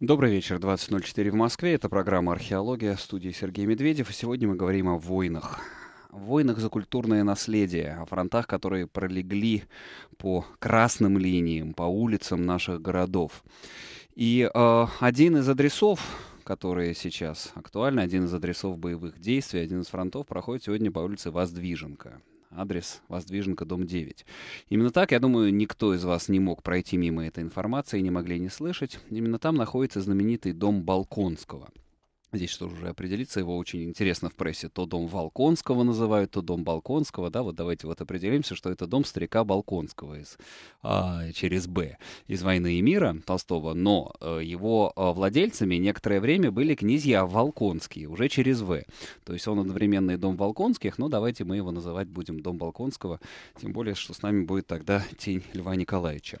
Добрый вечер, 20.04 в Москве. Это программа «Археология» в студии Сергей Медведев. И сегодня мы говорим о войнах. О войнах за культурное наследие, о фронтах, которые пролегли по красным линиям, по улицам наших городов. И э, один из адресов, которые сейчас актуальны, один из адресов боевых действий, один из фронтов проходит сегодня по улице Воздвиженка адрес Воздвиженка, дом 9. Именно так, я думаю, никто из вас не мог пройти мимо этой информации, не могли не слышать. Именно там находится знаменитый дом Балконского — Здесь что уже определиться, его очень интересно в прессе. То дом Волконского называют, то дом Балконского, да, вот давайте вот определимся, что это дом старика Балконского из, а, через «Б» из «Войны и мира» Толстого, но э, его э, владельцами некоторое время были князья Волконские, уже через «В». То есть он одновременно и дом Волконских, но давайте мы его называть будем дом Балконского, тем более, что с нами будет тогда тень Льва Николаевича.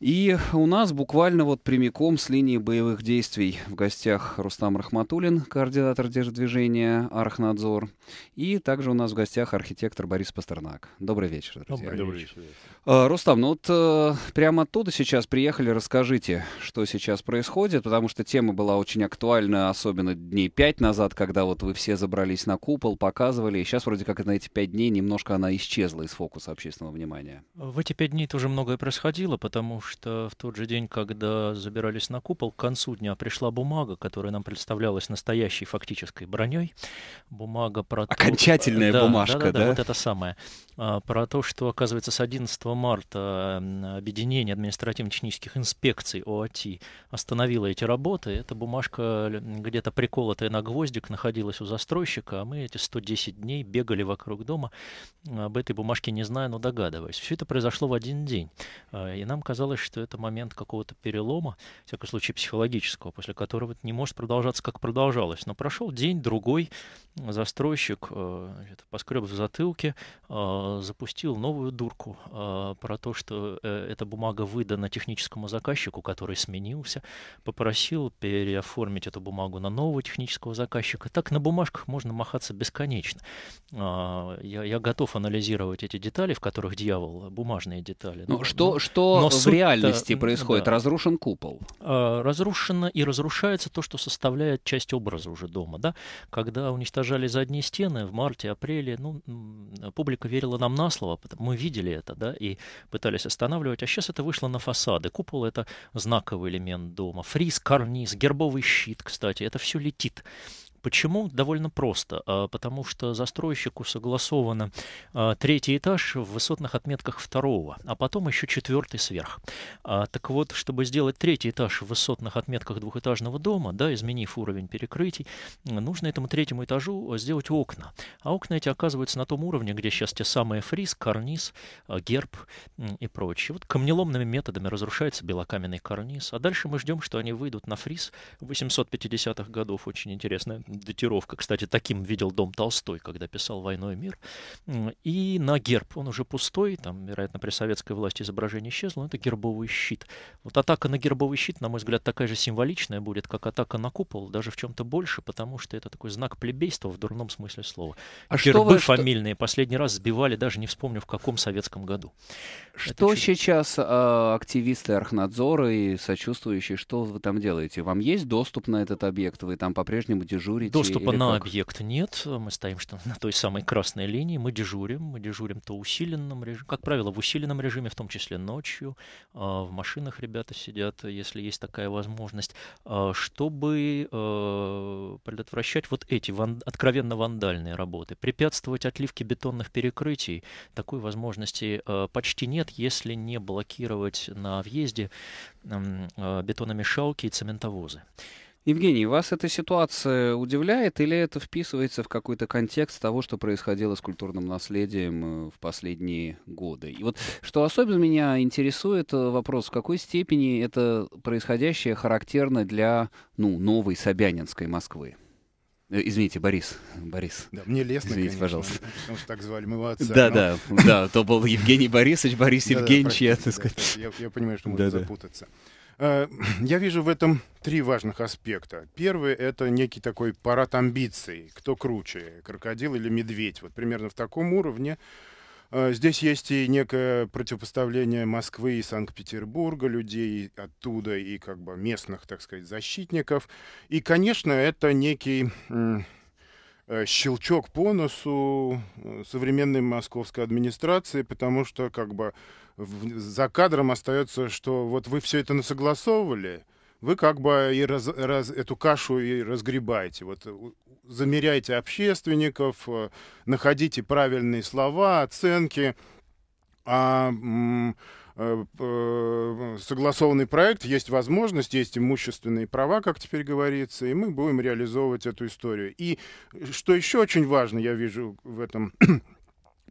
И у нас буквально вот прямиком с линии боевых действий в гостях Рустам Рахматулин, координатор движения «Архнадзор». И также у нас в гостях архитектор Борис Пастернак. Добрый вечер, друзья. Добрый вечер. Э, Рустам, ну вот э, прямо оттуда сейчас приехали, расскажите, что сейчас происходит, потому что тема была очень актуальна, особенно дней пять назад, когда вот вы все забрались на купол, показывали, и сейчас вроде как на эти пять дней немножко она исчезла из фокуса общественного внимания. В эти пять дней тоже многое происходило, потому что в тот же день, когда забирались на купол, к концу дня пришла бумага, которая нам представлялась настоящей фактической броней, бумага про... Окончательная то... Э, бумажка, да, да, да? да, вот это самое, а, про то, что, оказывается, с 11 марта Объединение административно-технических инспекций ОАТИ остановило эти работы. Эта бумажка где-то приколотая на гвоздик находилась у застройщика, а мы эти 110 дней бегали вокруг дома, об этой бумажке не зная, но догадываясь. Все это произошло в один день. А, и нам казалось, что это момент какого-то перелома, в всяком случае психологического, после которого это не может продолжаться, как продолжалось. Но прошел день, другой, застройщик значит, э, поскреб в затылке, э, запустил новую дурку э, Э, про то, что э, эта бумага выдана техническому заказчику, который сменился, попросил переоформить эту бумагу на нового технического заказчика. Так на бумажках можно махаться бесконечно. А, я, я готов анализировать эти детали, в которых дьявол, э, бумажные детали. Ну, но, что но, что но в реальности происходит? Да. Разрушен купол. А, разрушено и разрушается то, что составляет часть образа уже дома. Да? Когда уничтожали задние стены в марте, апреле, ну, публика верила нам на слово, потому мы видели это, да, и пытались останавливать. А сейчас это вышло на фасады. Купол — это знаковый элемент дома. Фриз, карниз, гербовый щит, кстати, это все летит. Почему? Довольно просто. А, потому что застройщику согласовано а, третий этаж в высотных отметках второго, а потом еще четвертый сверх. А, так вот, чтобы сделать третий этаж в высотных отметках двухэтажного дома, да, изменив уровень перекрытий, нужно этому третьему этажу сделать окна. А окна эти оказываются на том уровне, где сейчас те самые фриз, карниз, герб и прочее. Вот камнеломными методами разрушается белокаменный карниз. А дальше мы ждем, что они выйдут на фриз 850-х годов. Очень интересно датировка. Кстати, таким видел дом Толстой, когда писал «Войну и мир». И на герб, он уже пустой, там, вероятно, при советской власти изображение исчезло, это гербовый щит. Вот атака на гербовый щит, на мой взгляд, такая же символичная будет, как атака на купол, даже в чем-то больше, потому что это такой знак плебейства в дурном смысле слова. А Гербы что фамильные что... последний раз сбивали, даже не вспомню, в каком советском году. Что это сейчас э, активисты Архнадзора и сочувствующие, что вы там делаете? Вам есть доступ на этот объект? Вы там по-прежнему дежурите? дежурите? Доступа на как? объект нет. Мы стоим что на той самой красной линии. Мы дежурим. Мы дежурим то в усиленном режиме, как правило, в усиленном режиме, в том числе ночью. А, в машинах ребята сидят, если есть такая возможность, а, чтобы а, предотвращать вот эти ван... откровенно вандальные работы, препятствовать отливке бетонных перекрытий. Такой возможности почти нет, если не блокировать на въезде бетономешалки и цементовозы. Евгений, вас эта ситуация удивляет или это вписывается в какой-то контекст того, что происходило с культурным наследием э, в последние годы? И вот что особенно меня интересует, э, вопрос, в какой степени это происходящее характерно для ну, новой Собянинской Москвы? Э, извините, Борис. Борис. Да, мне лестно, Извините, конечно, пожалуйста. Потому что так звали моего отца. Да, но... да, да, то был Евгений Борисович, Борис Евгеньевич, я, так сказать. Я понимаю, что можно запутаться. Э, я вижу в этом три важных аспекта. Первый — это некий такой парад амбиций. Кто круче, крокодил или медведь? Вот примерно в таком уровне. Э, здесь есть и некое противопоставление Москвы и Санкт-Петербурга, людей оттуда и как бы местных, так сказать, защитников. И, конечно, это некий э, щелчок по носу современной московской администрации, потому что как бы в, за кадром остается, что вот вы все это насогласовывали, вы как бы и раз, раз, эту кашу и разгребаете. Вот э, замеряйте общественников, э, находите правильные слова, оценки. А э, согласованный проект, есть возможность, есть имущественные права, как теперь говорится, и мы будем реализовывать эту историю. И что еще очень важно, я вижу в этом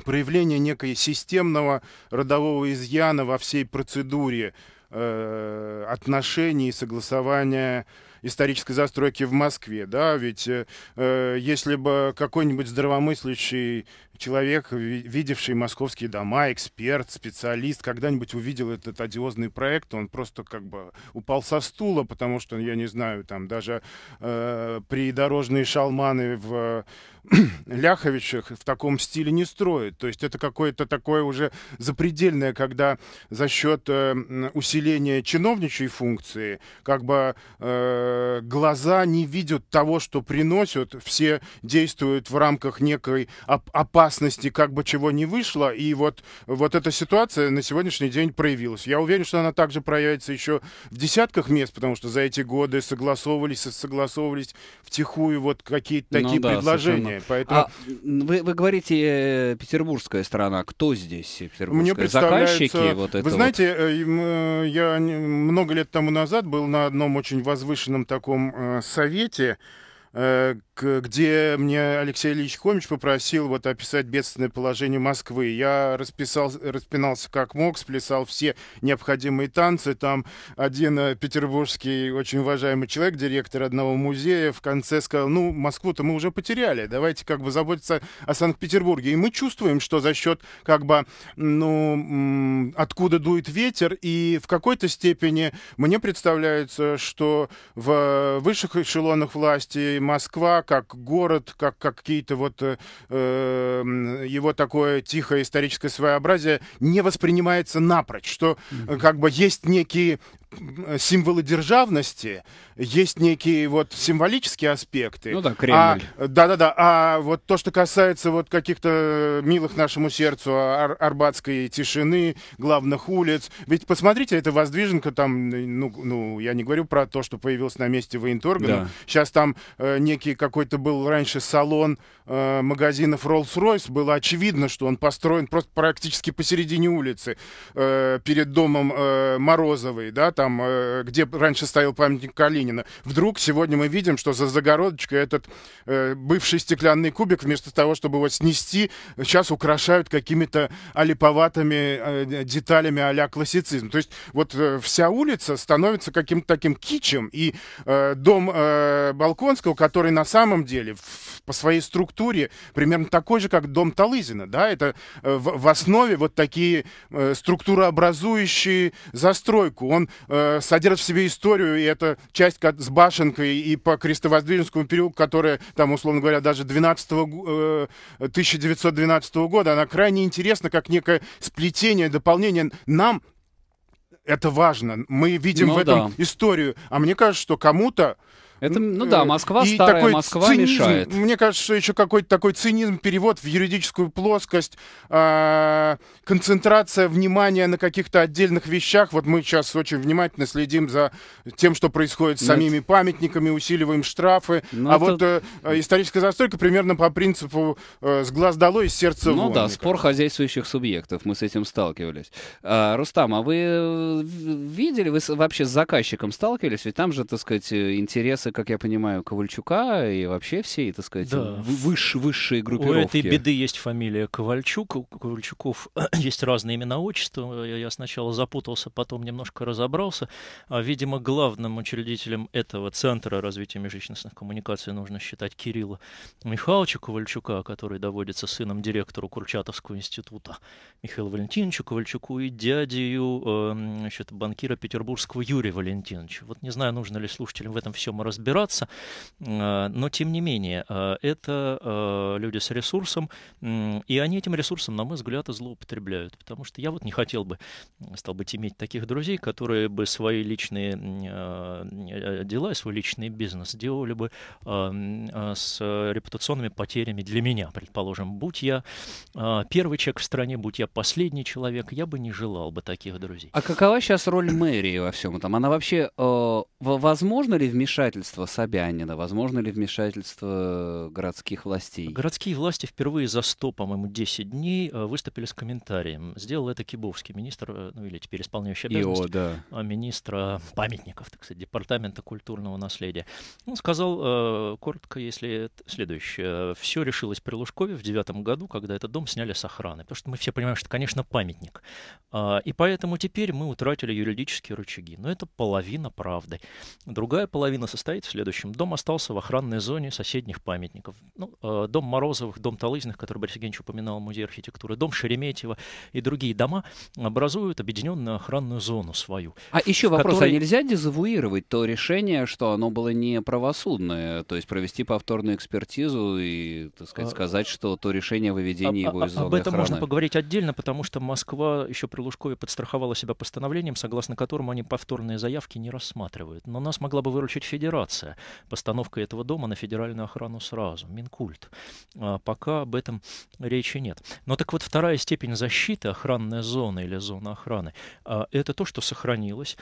проявление некой системного родового изъяна во всей процедуре э, отношений и согласования исторической застройки в Москве, да, ведь э, если бы какой-нибудь здравомыслящий человек, видевший московские дома, эксперт, специалист, когда-нибудь увидел этот одиозный проект, он просто как бы упал со стула, потому что, я не знаю, там даже э, придорожные шалманы в Ляхович в таком стиле не строят, То есть это какое-то такое уже запредельное, когда за счет э, усиления чиновничьей функции как бы э, глаза не видят того, что приносят. Все действуют в рамках некой оп- опасности, как бы чего не вышло. И вот, вот эта ситуация на сегодняшний день проявилась. Я уверен, что она также проявится еще в десятках мест, потому что за эти годы согласовывались и согласовывались втихую вот какие-то ну такие ну, да, предложения. Поэтому... А вы, вы говорите, э, петербургская страна. Кто здесь петербургская? Мне представляется... Заказчики вот это Вы знаете, вот... Э, э, я много лет тому назад был на одном очень возвышенном таком совете, где мне Алексей Ильич Комич попросил вот описать бедственное положение Москвы. Я расписал, распинался как мог, сплясал все необходимые танцы. Там один э, петербургский очень уважаемый человек, директор одного музея, в конце сказал, ну, Москву-то мы уже потеряли, давайте как бы заботиться о Санкт-Петербурге. И мы чувствуем, что за счет как бы, ну, откуда дует ветер, и в какой-то степени мне представляется, что в э, высших эшелонах власти Москва как город, как как какие-то вот э, эм, его такое тихое историческое своеобразие не воспринимается напрочь, что mm-hmm. как бы есть некие Э, символы державности, есть некие вот символические аспекты. Ну да, Кремль. А, да-да-да. А, а вот то, что касается вот каких-то милых нашему сердцу ар арбатской тишины, главных улиц. Ведь посмотрите, это воздвиженка там, ну, ну я не говорю про то, что появилось на месте военторга, да. сейчас там э, некий какой-то был раньше салон Э, магазинов Rolls-Royce было очевидно, что он построен просто практически посередине улицы, э, перед домом э, Морозовой, да, там, э, где раньше стоял памятник Калинина. Вдруг сегодня мы видим, что за загородочкой этот э, бывший стеклянный кубик, вместо того, чтобы его снести, сейчас украшают какими-то алиповатыми э, деталями а-ля классицизм. То есть вот э, вся улица становится каким-то таким кичем, и э, дом э, Балконского, который на самом деле в, по своей структуре архитектуре примерно такой же, как дом Талызина. Да? Это э, в, в основе вот такие э, структурообразующие застройку. Он э, содержит в себе историю, и это часть с башенкой и по Крестовоздвиженскому переулку, которая там, условно говоря, даже 12 э, 1912 года, она крайне интересна, как некое сплетение, дополнение нам, это важно. Мы видим ну, в этом да. историю. А мне кажется, что кому-то это, ну да, э, Москва и старая, такой Москва цинизм, мешает. Мне кажется, что еще какой-то такой цинизм, перевод в юридическую плоскость, а, концентрация внимания на каких-то отдельных вещах. Вот мы сейчас очень внимательно следим за тем, что происходит с ну, самими Нет. памятниками, усиливаем штрафы. Но ну, а это... вот э, историческая застройка примерно по принципу э, с глаз долой, с сердца Ну вон, да, спор кажется. хозяйствующих субъектов, мы с этим сталкивались. А, Рустам, а вы э, видели, вы вообще с заказчиком сталкивались? Ведь там же, так сказать, э, интересы позиция, как я понимаю, Ковальчука и вообще всей, так сказать, да. выш, высшей группировки. У этой беды есть фамилия Ковальчук, у Ковальчуков есть разные имена, отчества. Я сначала запутался, потом немножко разобрался. а Видимо, главным учредителем этого Центра развития межличностных коммуникаций нужно считать Кирилла Михайловича Ковальчука, который доводится сыном директору Курчатовского института Михаилу Валентиновича Ковальчуку и дядею эм, значит, банкира петербургского Юрия Валентиновича. Вот не знаю, нужно ли слушателям в этом всем разбираться разбираться, э, но тем не менее, э, это э, люди с ресурсом, и они этим ресурсом, на мой взгляд, и злоупотребляют, потому что я вот не хотел бы, стал быть, иметь таких друзей, которые бы свои личные дела и свой личный бизнес делали бы с репутационными потерями для меня, предположим, будь я первый человек в стране, будь я последний человек, я бы не желал бы таких друзей. А какова сейчас роль мэрии во всем этом? Она вообще, возможно ли вмешательство вмешательство Собянина? Возможно ли вмешательство э, городских властей? Городские власти впервые за 100, по-моему, 10 дней э, выступили с комментарием. Сделал это Кибовский, министр, э, ну или теперь исполняющий обязанности, Ио, да. А, министра памятников, так сказать, департамента культурного наследия. Он сказал коротко, если следующее. Все решилось при Лужкове в девятом году, когда этот дом сняли с охраны. Потому что мы все понимаем, что, конечно, памятник. А, и поэтому теперь мы утратили юридические рычаги. Но это половина правды. Другая половина состоит стоит в следующем. Дом остался в охранной зоне соседних памятников. Ну, э, дом Морозовых, дом Талызных, который Борис Евгеньевич упоминал, в музее архитектуры, дом Шереметьева и другие дома образуют объединенную охранную зону свою. А еще вопрос, а которой... а нельзя дезавуировать то решение, что оно было неправосудное, то есть провести повторную экспертизу и, так сказать, а, сказать, что то решение выведения а, его из зоны Об этом охраны. можно поговорить отдельно, потому что Москва еще при Лужкове подстраховала себя постановлением, согласно которому они повторные заявки не рассматривают. Но нас могла бы выручить федерация эвакуация, постановка этого дома на федеральную охрану сразу, Минкульт. А, пока об этом речи нет. Но так вот вторая степень защиты, охранная зона или зона охраны, а, это то, что сохранилось,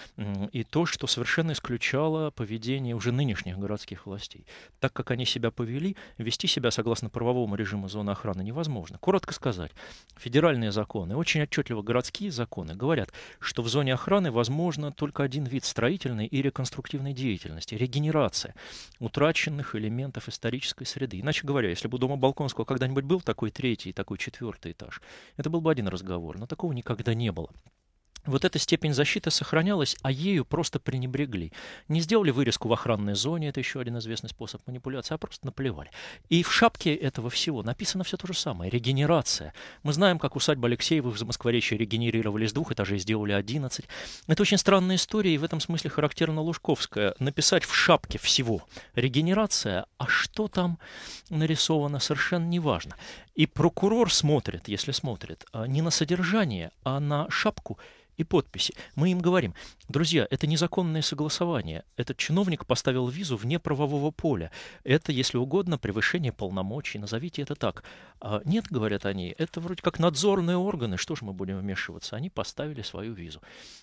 и то, что совершенно исключало поведение уже нынешних городских властей. Так как они себя повели, вести себя согласно правовому режиму зоны охраны невозможно. Коротко сказать, федеральные законы, очень отчетливо городские законы говорят, что в зоне охраны возможно только один вид строительной и реконструктивной деятельности, регенерации генерация утраченных элементов исторической среды. Иначе говоря, если бы у дома Балконского когда-нибудь был такой третий такой четвертый этаж, это был бы один разговор, но такого никогда не было вот эта степень защиты сохранялась, а ею просто пренебрегли. Не сделали вырезку в охранной зоне, это еще один известный способ манипуляции, а просто наплевали. И в шапке этого всего написано все то же самое, регенерация. Мы знаем, как усадьба Алексеевых в Замоскворечье регенерировали с двух этажей, сделали 11. Это очень странная история, и в этом смысле характерно Лужковская. Написать в шапке всего регенерация, а что там нарисовано, совершенно неважно. И прокурор смотрит, если смотрит, а, не на содержание, а на шапку и подписи. Мы им говорим, друзья, это незаконное согласование. Этот чиновник поставил визу вне правового поля. Это, если угодно, превышение полномочий, назовите это так. А, нет, говорят они, это вроде как надзорные органы, что же мы будем вмешиваться? Они поставили свою визу.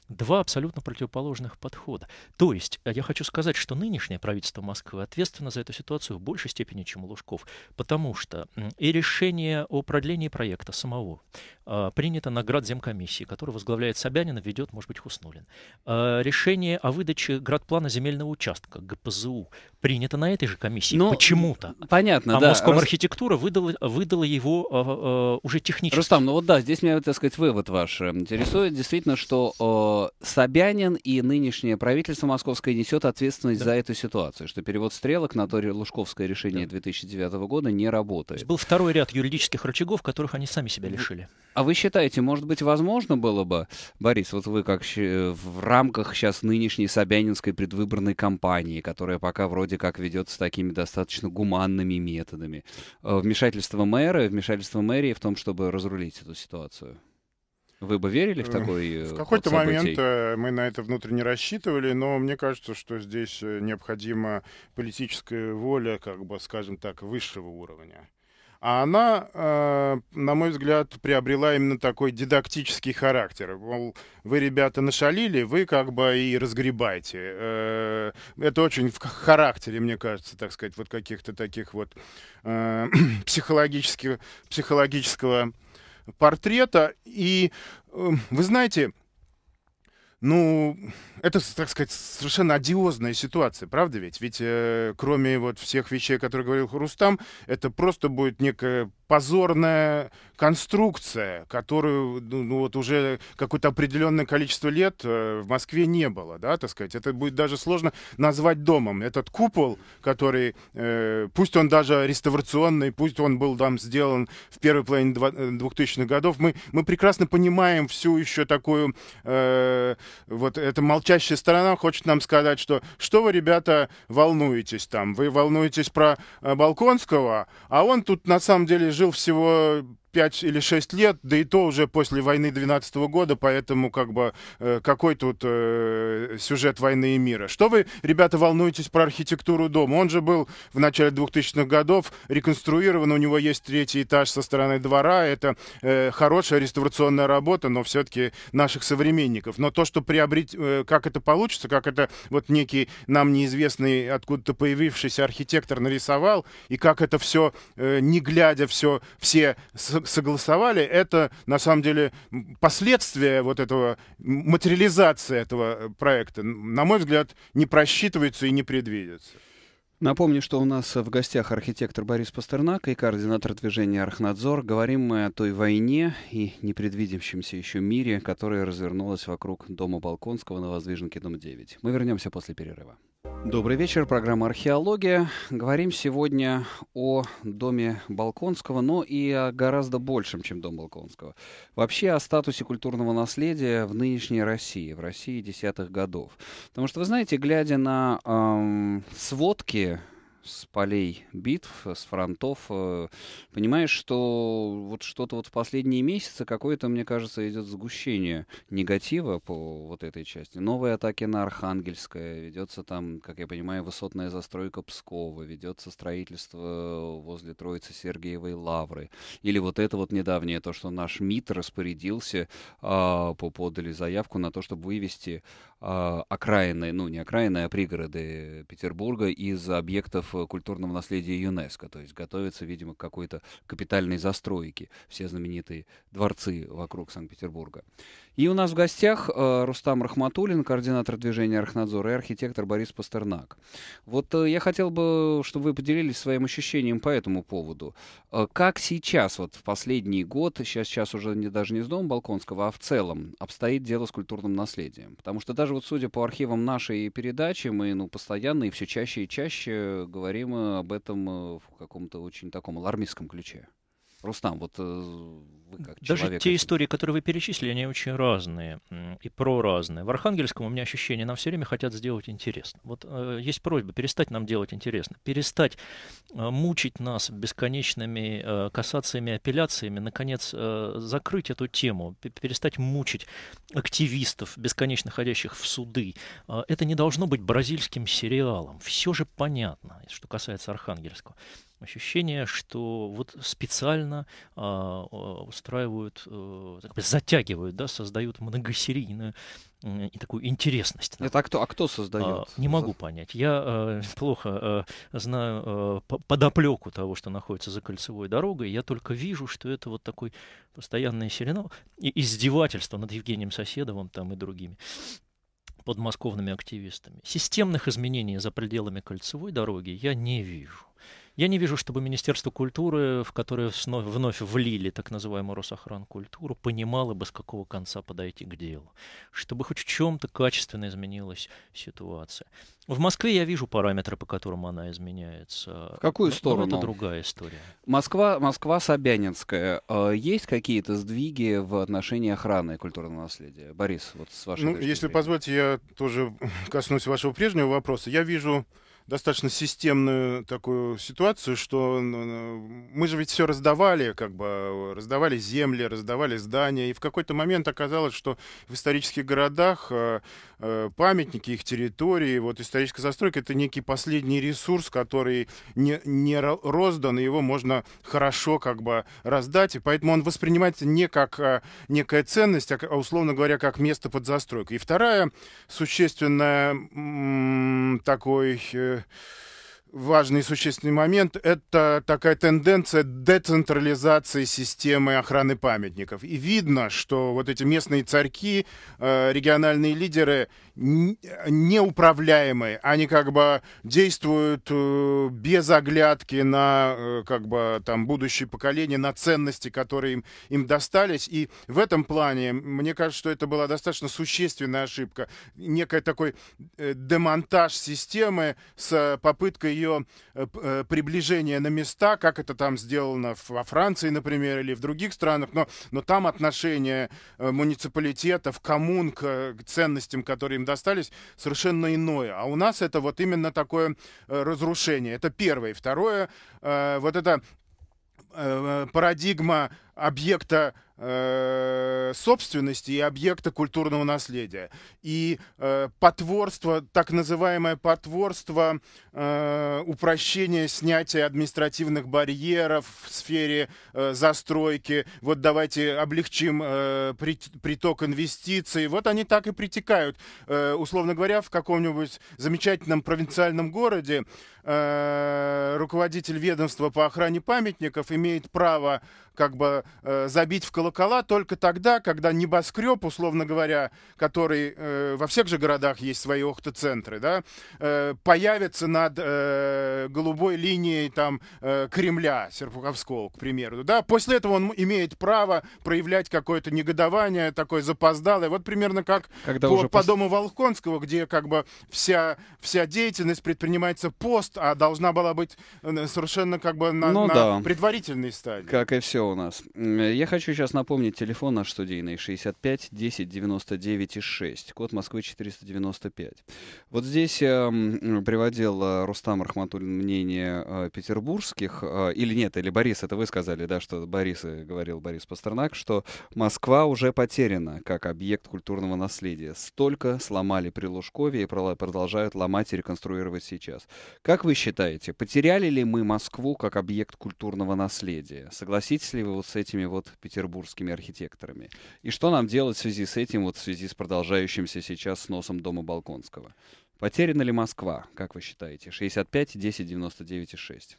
Два абсолютно противоположных подхода. То есть, а, я хочу сказать, что нынешнее правительство Москвы ответственно за эту ситуацию в большей степени, чем Лужков, потому что и решение решение о продлении проекта самого а, принято на Градземкомиссии, которую возглавляет Собянин, и ведет, может быть, Хуснулин. А, решение о выдаче градплана земельного участка, ГПЗУ, принято на этой же комиссии ну, почему-то. Понятно, а да. Моском Рус... архитектура выдала, выдала его а, уже технически. Рустам, ну вот да, здесь меня, так сказать, вывод ваш э, интересует. Действительно, что э, Собянин и нынешнее правительство московское несет ответственность да. за эту ситуацию, что перевод стрелок на то Лужковское решение да. 2009 года не работает. Был второй ряд юридических юридических рычагов, которых они сами себя лишили. А вы считаете, может быть, возможно было бы, Борис, вот вы как э, в рамках сейчас нынешней Собянинской предвыборной кампании, которая пока вроде как ведется такими достаточно гуманными методами, э, вмешательство мэра, вмешательство мэрии в том, чтобы разрулить эту ситуацию? Вы бы верили в э, такой В какой-то момент мы на это внутренне рассчитывали, но мне кажется, что здесь необходима политическая воля, как бы, скажем так, высшего уровня. А она, э, на мой взгляд, приобрела именно такой дидактический характер. Мол, вы, ребята, нашалили, вы как бы и разгребайте. Э, это очень в характере, мне кажется, так сказать, вот каких-то таких вот э, психологических, психологического портрета. И, э, вы знаете, ну, это, так сказать, совершенно одиозная ситуация, правда ведь? Ведь э, кроме вот всех вещей, которые говорил Рустам, это просто будет некая позорная конструкция, которую ну, ну, вот уже какое-то определенное количество лет э, в Москве не было, да, так сказать. Это будет даже сложно назвать домом. Этот купол, который, э, пусть он даже реставрационный, пусть он был там сделан в первой половине 2000-х э, годов, мы, мы прекрасно понимаем всю еще такую... Э, вот эта молчащая сторона хочет нам сказать, что что вы, ребята, волнуетесь там? Вы волнуетесь про э, Балконского, а он тут на самом деле жил всего 5 или 6 лет, да и то уже после войны 12 -го года, поэтому как бы э, какой тут э, сюжет войны и мира. Что вы, ребята, волнуетесь про архитектуру дома? Он же был в начале 2000-х годов реконструирован, у него есть третий этаж со стороны двора, это э, хорошая реставрационная работа, но все-таки наших современников. Но то, что приобреть э, как это получится, как это вот некий нам неизвестный откуда-то появившийся архитектор нарисовал, и как это все, э, не глядя все, все согласовали, это на самом деле последствия вот этого, материализации этого э, проекта, на мой взгляд, не просчитывается и не предвидится. Напомню, что у нас э, в гостях архитектор Борис Пастернак и координатор движения «Архнадзор». Говорим мы о той войне и непредвидящемся еще мире, которая развернулась вокруг дома Балконского на Воздвиженке, дом 9. Мы вернемся после перерыва. Добрый вечер, программа «Археология». Говорим сегодня о доме Балконского, но и о гораздо большем, чем дом Балконского. Вообще о статусе культурного наследия в нынешней России, в России десятых годов. Потому что, вы знаете, глядя на эм, сводки с полей битв, э, с фронтов, э, понимаешь, что вот что-то вот в последние месяцы какое-то, мне кажется, идет сгущение негатива по вот этой части. Новые атаки на Архангельское, ведется там, как я понимаю, высотная застройка Пскова, ведется строительство возле Троицы Сергиевой Лавры. Или вот это вот недавнее, то, что наш МИД распорядился, а, подали заявку на то, чтобы вывести а, окраины, ну не окраины, а пригороды Петербурга из объектов Э, культурного наследия ЮНЕСКО. То есть готовится, видимо, к какой-то капитальной застройке все знаменитые дворцы вокруг Санкт-Петербурга. И у нас в гостях э, Рустам Рахматуллин, координатор движения Архнадзор и архитектор Борис Пастернак. Вот э, я хотел бы, чтобы вы поделились своим ощущением по этому поводу. Э, как сейчас, вот в последний год, сейчас, сейчас уже не, даже не с домом Балконского, а в целом, обстоит дело с культурным наследием? Потому что даже вот судя по архивам нашей передачи, мы ну, постоянно и все чаще и чаще говорим об этом в каком-то очень таком алармистском ключе. Рустам, вот вы как Даже человек... те истории, которые вы перечислили, они очень разные и проразные. В Архангельском у меня ощущение, нам все время хотят сделать интересно. Вот э, есть просьба перестать нам делать интересно, перестать э, мучить нас бесконечными э, касациями, апелляциями, наконец э, закрыть эту тему, перестать мучить активистов, бесконечно ходящих в суды. Э, это не должно быть бразильским сериалом. Все же понятно, что касается Архангельского ощущение, что вот специально э, э устраивают, э, так бы затягивают, да, создают многосерийную и такую интересность. Это а кто, а кто создает? А, не могу понять. Я э, плохо э, знаю э, подоплеку того, что находится за кольцевой дорогой. Я только вижу, что это вот такой постоянный сериал и издевательство над Евгением Соседовым там и другими подмосковными активистами. Системных изменений за пределами кольцевой дороги я не вижу. Я не вижу, чтобы Министерство культуры, в которое вновь, вновь влили так называемую Росохранкультуру, понимало бы, с какого конца подойти к делу. Чтобы хоть в чем-то качественно изменилась ситуация. В Москве я вижу параметры, по которым она изменяется. В какую Но, сторону? Это другая история. Москва, Москва Собянинская. А есть какие-то сдвиги в отношении охраны культурного наследия? Борис, вот с вашей Ну, если зрения. позвольте, я тоже коснусь вашего прежнего вопроса. Я вижу достаточно системную такую ситуацию, что мы же ведь все раздавали, как бы раздавали земли, раздавали здания, и в какой-то момент оказалось, что в исторических городах э, э, памятники, их территории, вот историческая застройка — это некий последний ресурс, который не, не роздан, и его можно хорошо как бы раздать, и поэтому он воспринимается не как э, некая ценность, а, а условно говоря, как место под застройку. И вторая существенная такой äh, важный и существенный момент – это такая тенденция децентрализации системы охраны памятников. И видно, что вот эти местные царьки, э, региональные лидеры неуправляемые. Они как бы действуют э, без оглядки на э, как бы там будущее поколение, на ценности, которые им, им достались. И в этом плане, мне кажется, что это была достаточно существенная ошибка. Некая такой демонтаж системы с попыткой ее ее э, э, приближение на места, как это там сделано во Франции, например, или в других странах, но, но там отношение э, муниципалитетов, коммун к, к ценностям, которые им достались, совершенно иное. А у нас это вот именно такое разрушение. Это первое. Второе, вот это парадигма объекта Э, собственности и объекта культурного наследия. И э, потворство, так называемое потворство, э, упрощение снятия административных барьеров в сфере э, застройки, вот давайте облегчим э, приток инвестиций, вот они так и притекают. Э, условно говоря, в каком-нибудь замечательном провинциальном городе э, руководитель ведомства по охране памятников имеет право как бы э, забить в колокольчик колокола только тогда, когда небоскреб, условно говоря, который э, во всех же городах есть свои охтоцентры, да, э, появится над э, голубой линией там э, Кремля Серпуховского, к примеру. Да, после этого он имеет право проявлять какое-то негодование такое запоздалое. Вот примерно как когда по, уже по пос... дому Волконского, где как бы вся, вся деятельность предпринимается пост, а должна была быть э, совершенно как бы на, ну, на да. предварительной стадии. Как и все у нас. Я хочу сейчас Напомнить телефон наш студийный 65 10 99 6, код Москвы 495. Вот здесь э, приводил э, Рустам Рахматуллин мнение э, петербургских, э, или нет, или Борис, это вы сказали, да, что Борис, э, говорил Борис Пастернак, что Москва уже потеряна как объект культурного наследия. Столько сломали при Лужкове и продолжают ломать и реконструировать сейчас. Как вы считаете, потеряли ли мы Москву как объект культурного наследия? Согласитесь ли вы вот с этими вот петербургскими петербургскими архитекторами. И что нам делать в связи с этим, вот в связи с продолжающимся сейчас сносом дома Балконского? Потеряна ли Москва, как вы считаете? 65, 10, 99 и 6.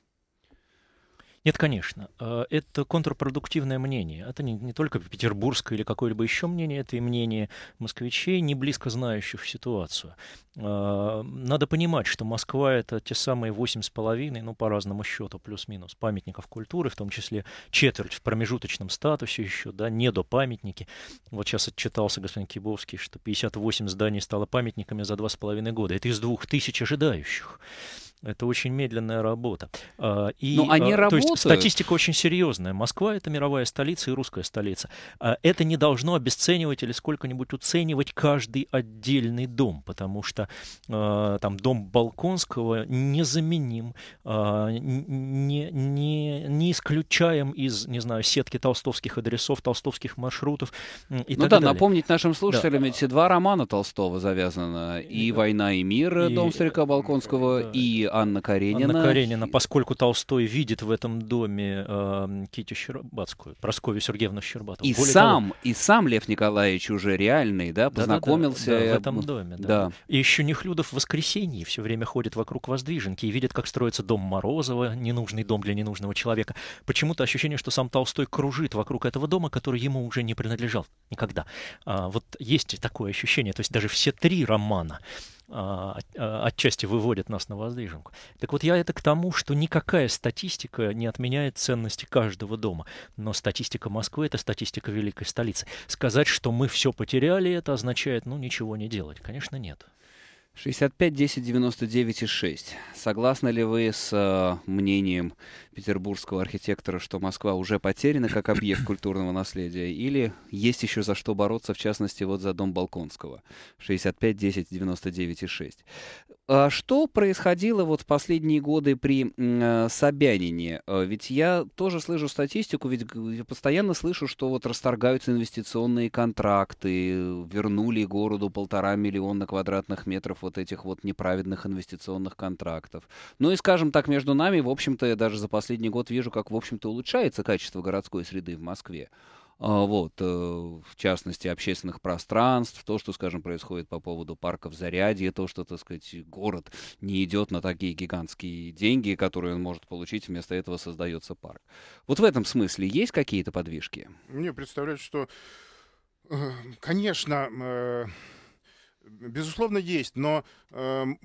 Нет, конечно. Э, это контрпродуктивное мнение. Это не, не только петербургское или какое-либо еще мнение, это и мнение москвичей, не близко знающих ситуацию. Э, надо понимать, что Москва — это те самые восемь с половиной, ну, по разному счету, плюс-минус, памятников культуры, в том числе четверть в промежуточном статусе еще, да, не до памятники. Вот сейчас отчитался господин Кибовский, что 58 зданий стало памятниками за два с половиной года. Это из двух тысяч ожидающих. Это очень медленная работа. А, и, Но ну, они а, то работают. есть статистика очень серьезная. Москва — это мировая столица и русская столица. А это не должно обесценивать или сколько-нибудь уценивать каждый отдельный дом, потому что там дом Балконского незаменим, не, не, не исключаем из, не знаю, сетки толстовских адресов, толстовских маршрутов и ну так да, далее. напомнить нашим слушателям, да. ведь два романа Толстого завязаны. И «Война и мир» и, дом старика Балконского, да. и Анна Каренина. Анна Каренина, поскольку Толстой видит в этом доме э, Китю Щербатскую, Прасковью Сергеевну Щербатову. И Более сам, того, и сам Лев Николаевич уже реальный, да, познакомился. Да, да, да, в этом доме, да. да. И еще Нехлюдов в воскресенье все время ходит вокруг воздвиженки и видит, как строится дом Морозова, ненужный дом для ненужного человека. Почему-то ощущение, что сам Толстой кружит вокруг этого дома, который ему уже не принадлежал никогда. А, вот есть такое ощущение, то есть даже все три романа — а, а, отчасти выводит нас на воздвиженку. Так вот, я это к тому, что никакая статистика не отменяет ценности каждого дома. Но статистика Москвы — это статистика великой столицы. Сказать, что мы все потеряли, это означает, ну, ничего не делать. Конечно, нет. 65 10 99 и 6. Согласны ли вы с э, мнением петербургского архитектора, что Москва уже потеряна как объект культурного наследия, или есть еще за что бороться, в частности, вот за дом Балконского? 65 10 99 и 6. А что происходило вот в последние годы при э, Собянине? Э, ведь я тоже слышу статистику, ведь я постоянно слышу, что вот расторгаются инвестиционные контракты, вернули городу полтора миллиона квадратных метров вот этих вот неправедных инвестиционных контрактов. Ну и, скажем так, между нами, в общем-то, я даже за последний год вижу, как, в общем-то, улучшается качество городской среды в Москве. А, вот, э, в частности, общественных пространств, то, что, скажем, происходит по поводу парков Зарядье, то, что, так сказать, город не идет на такие гигантские деньги, которые он может получить, вместо этого создается парк. Вот в этом смысле есть какие-то подвижки? Мне представляется, что, эм, конечно, э, безусловно, есть, но эм,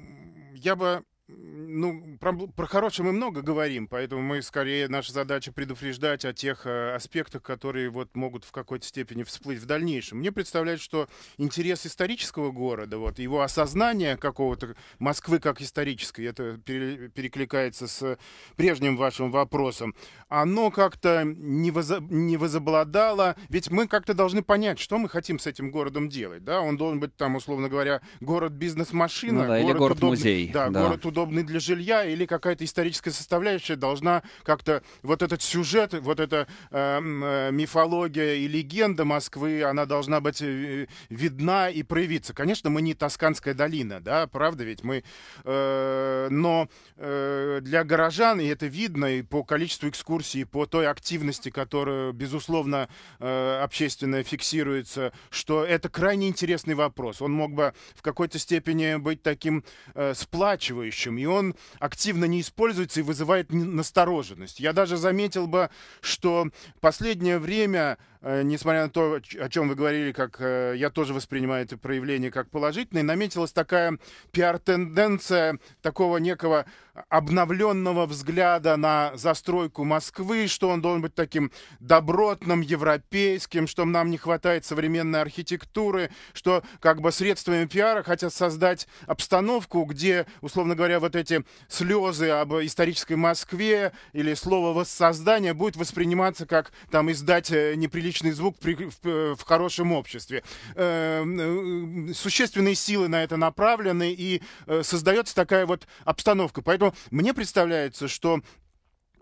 я бы ну, про, про хорошее мы много говорим, поэтому мы скорее, наша задача предупреждать о тех э, аспектах, которые вот могут в какой-то степени всплыть в дальнейшем. Мне представляет, что интерес исторического города, вот, его осознание какого-то Москвы как исторической, это пере, перекликается с прежним вашим вопросом, оно как-то не, возо, не возобладало, ведь мы как-то должны понять, что мы хотим с этим городом делать, да, он должен быть там, условно говоря, город-бизнес-машина, ну, да, город-удобный, город, город удобный, да, да. город удобный удобный для жилья, или какая-то историческая составляющая должна как-то вот этот сюжет, вот эта эм, э, мифология и легенда Москвы, она должна быть э, видна и проявиться. Конечно, мы не Тосканская долина, да, правда ведь мы, э, но э, для горожан, и это видно и по количеству экскурсий, по той активности, которая, безусловно, э, общественно фиксируется, что это крайне интересный вопрос. Он мог бы в какой-то степени быть таким э, сплачивающим, общем, и он активно не используется и вызывает настороженность. Я даже заметил бы, что последнее время Э, несмотря на то, о чем вы говорили, как э, я тоже воспринимаю это проявление как положительное, наметилась такая пиар-тенденция такого некого обновленного взгляда на застройку Москвы, что он должен быть таким добротным, европейским, что нам не хватает современной архитектуры, что как бы средствами пиара хотят создать обстановку, где, условно говоря, вот эти слезы об исторической Москве или слово воссоздание будет восприниматься как там издать э, неприличное отличный звук при, в, э, в хорошем обществе. Эм, э, существенные силы на это направлены, и э, создается такая вот обстановка. Поэтому мне представляется, что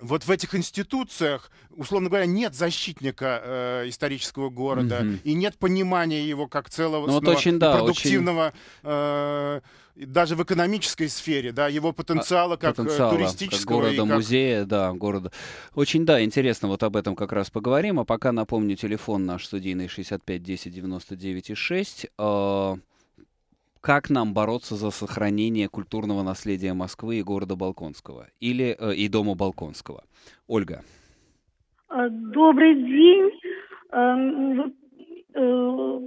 вот в этих институциях, условно говоря, нет защитника э, исторического города угу. и нет понимания его как целого ну, вот очень, да, продуктивного. Очень... Э, даже в экономической сфере, да, его потенциала как э, потенциала, туристического. Как города, как... музея, да, города. Очень, да, интересно, вот об этом как раз поговорим. А пока напомню, телефон наш студийный 65 10 99 6 как нам бороться за сохранение культурного наследия Москвы и города Балконского или э, и дома Балконского. Ольга. А, добрый день. Э, ну, э,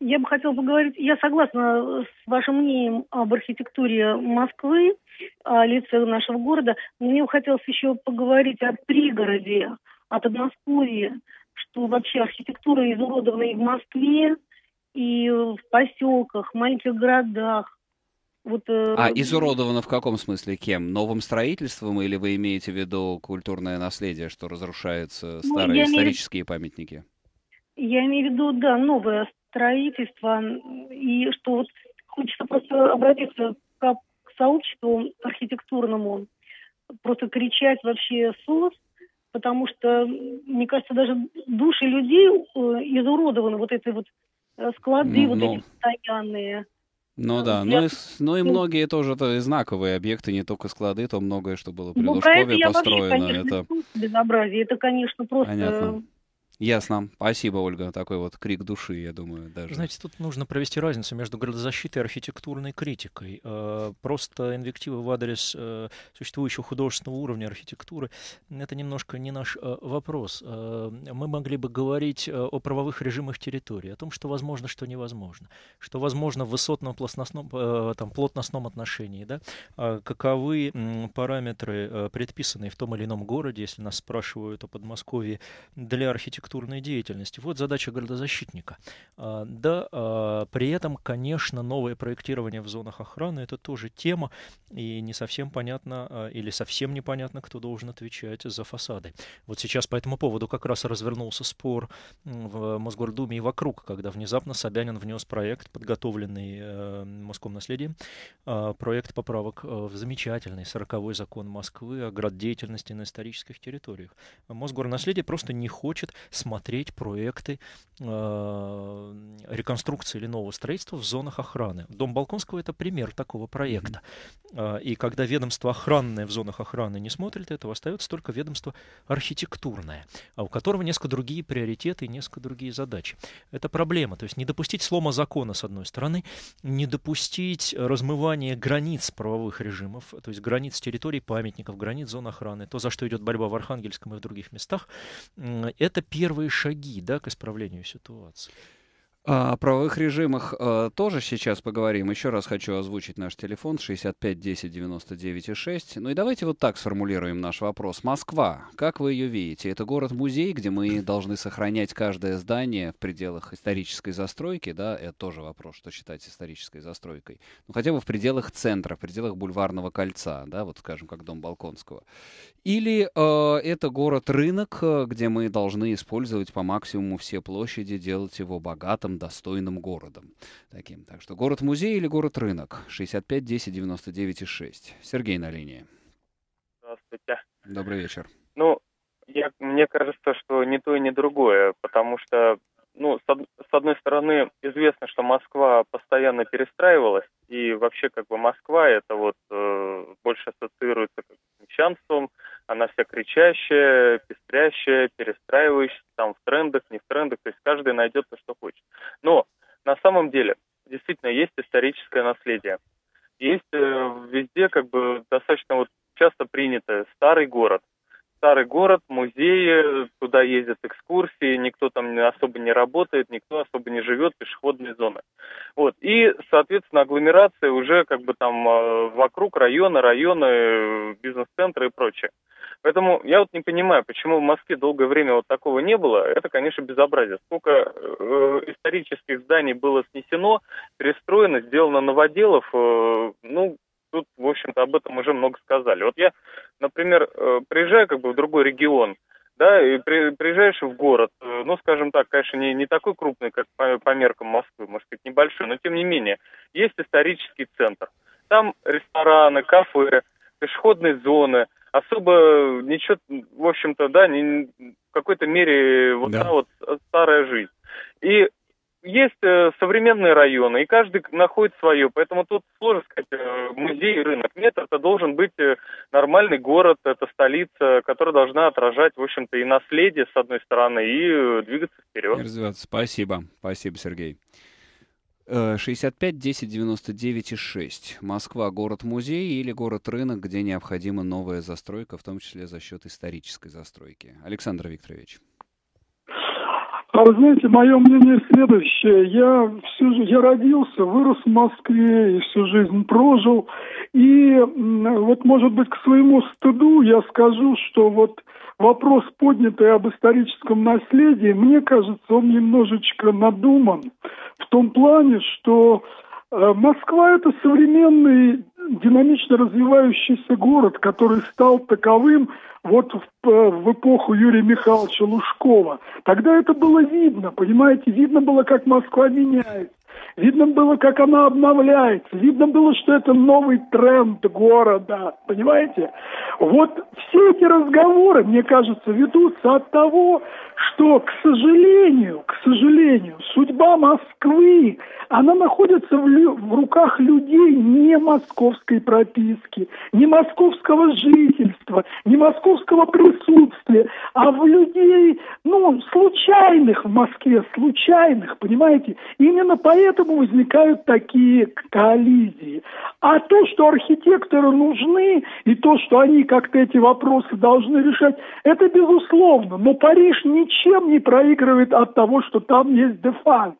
я бы хотела поговорить, я согласна с вашим мнением об архитектуре Москвы, о лице нашего города. Мне бы хотелось еще поговорить о пригороде, от Подмосковье, что вообще архитектура изуродована и в Москве, и в поселках, маленьких городах. Вот, э, а изуродовано в каком смысле кем? Новым строительством или вы имеете в виду культурное наследие, что разрушаются ну, старые исторические имею... памятники? Я имею в виду, да, новое строительство, и что вот хочется просто обратиться к, к сообществу архитектурному, просто кричать вообще СОС, потому что, мне кажется, даже души людей э, изуродованы вот этой вот склады ну, вот ну. эти постоянные. Ну э, да, для... Ну, ну и, ну и многие тоже это знаковые объекты, не только склады, то многое, что было при ну, Лужкове построено. Вообще, конечно, это безобразие, это, конечно, просто Понятно. Ясно. Спасибо, Ольга. Такой вот крик души, я думаю, даже. Знаете, тут нужно провести разницу между градозащитой и архитектурной критикой. Э, просто инвективы в адрес э, существующего художественного уровня архитектуры — это немножко не наш э, вопрос. Мы могли бы говорить о правовых режимах территории, о том, что возможно, что невозможно, что возможно в высотном плотностном, там, плотностном отношении, да? А каковы параметры, предписанные в том или ином городе, если нас спрашивают о Подмосковье, для архитектуры архитектурной деятельности. Вот задача градозащитника. А, да, а, при этом, конечно, новое проектирование в зонах охраны – это тоже тема, и не совсем понятно а, или совсем непонятно, кто должен отвечать за фасады. Вот сейчас по этому поводу как раз развернулся спор в Мосгордуме и вокруг, когда внезапно Собянин внес проект, подготовленный э, Моском наследием, проект поправок э, в замечательный 40-й закон Москвы о деятельности на исторических территориях. Мосгорнаследие просто не хочет смотреть проекты э, реконструкции или нового строительства в зонах охраны. Дом Балконского это пример такого проекта. Э, и когда ведомство охранное в зонах охраны не смотрит этого, остается только ведомство архитектурное, а у которого несколько другие приоритеты и несколько другие задачи. Это проблема. То есть не допустить слома закона, с одной стороны, не допустить размывания границ правовых режимов, то есть границ территорий памятников, границ зон охраны, то, за что идет борьба в Архангельском и в других местах, это первое первые шаги да, к исправлению ситуации? А, о правовых режимах э, тоже сейчас поговорим. Еще раз хочу озвучить наш телефон 65 10 99 6. Ну и давайте вот так сформулируем наш вопрос. Москва, как вы ее видите? Это город-музей, где мы должны сохранять каждое здание в пределах исторической застройки, да? Это тоже вопрос, что считать исторической застройкой. Ну хотя бы в пределах центра, в пределах бульварного кольца, да, вот скажем, как дом Балконского. Или э, это город-рынок, э, где мы должны использовать по максимуму все площади, делать его богатым, старым достойным городом. Таким. Так что город-музей или город-рынок? 65 10 99 и 6. Сергей на линии. Здравствуйте. Добрый вечер. Ну, я, мне кажется, что ни то и ни другое, потому что, ну, с, с одной стороны, известно, что Москва постоянно перестраивалась, и вообще, как бы, Москва это вот э, больше ассоциируется с мещанством, она вся кричащая, пестрящая, перестраивающаяся, там в трендах, не в трендах, то есть каждый найдет то, что хочет. Но на самом деле действительно есть историческое наследие. Есть э, везде как бы достаточно вот часто принято старый город. Старый город, музеи, туда ездят экскурсии, никто там особо не работает, никто особо не живет, пешеходные зоны. Вот. И, соответственно, агломерация уже как бы там э, вокруг района, районы, э, бизнес центры и прочее. Поэтому я вот не понимаю, почему в Москве долгое время вот такого не было. Это, конечно, безобразие. Сколько э, исторических зданий было снесено, перестроено, сделано новоделов, э, ну, тут, в общем-то, об этом уже много сказали. Вот я, например, э, приезжаю как бы в другой регион, да, и при, приезжаешь в город, э, ну, скажем так, конечно, не, не такой крупный, как по, по меркам Москвы, может быть, небольшой, но тем не менее, есть исторический центр. Там рестораны, кафе, пешеходные зоны – особо ничего, в общем-то, да, не, в какой-то мере вот да. та вот старая жизнь. И есть э, современные районы, и каждый находит свое, поэтому тут сложно сказать э, музей рынок. Нет, это должен быть э, нормальный город, это столица, которая должна отражать, в общем-то, и наследие, с одной стороны, и двигаться вперед. И развиваться. Спасибо. Спасибо, Сергей. 65 10 99 и 6. Москва – город-музей или город-рынок, где необходима новая застройка, в том числе за счет исторической застройки. Александр Викторович. А вы знаете, мое мнение следующее. Я всю я родился, вырос в Москве и всю жизнь прожил. И вот, может быть, к своему стыду я скажу, что вот вопрос, поднятый об историческом наследии, мне кажется, он немножечко надуман в том плане, что э, Москва – это современный динамично развивающийся город, который стал таковым вот в, э, в эпоху Юрия Михайловича Лужкова. Тогда это было видно, понимаете, видно было, как Москва меняется. Видно было, как она обновляется. Видно было, что это новый тренд города. Понимаете? Вот все эти разговоры, мне кажется, ведутся от того, что, к сожалению, к сожалению, судьба Москвы, она находится в, лю- в руках людей не московской прописки, не московского жительства, не московского присутствия, а в людей, ну, случайных в Москве, случайных, понимаете? Именно поэтому поэтому возникают такие коллизии. А то, что архитекторы нужны, и то, что они как-то эти вопросы должны решать, это безусловно. Но Париж ничем не проигрывает от того, что там есть дефанс.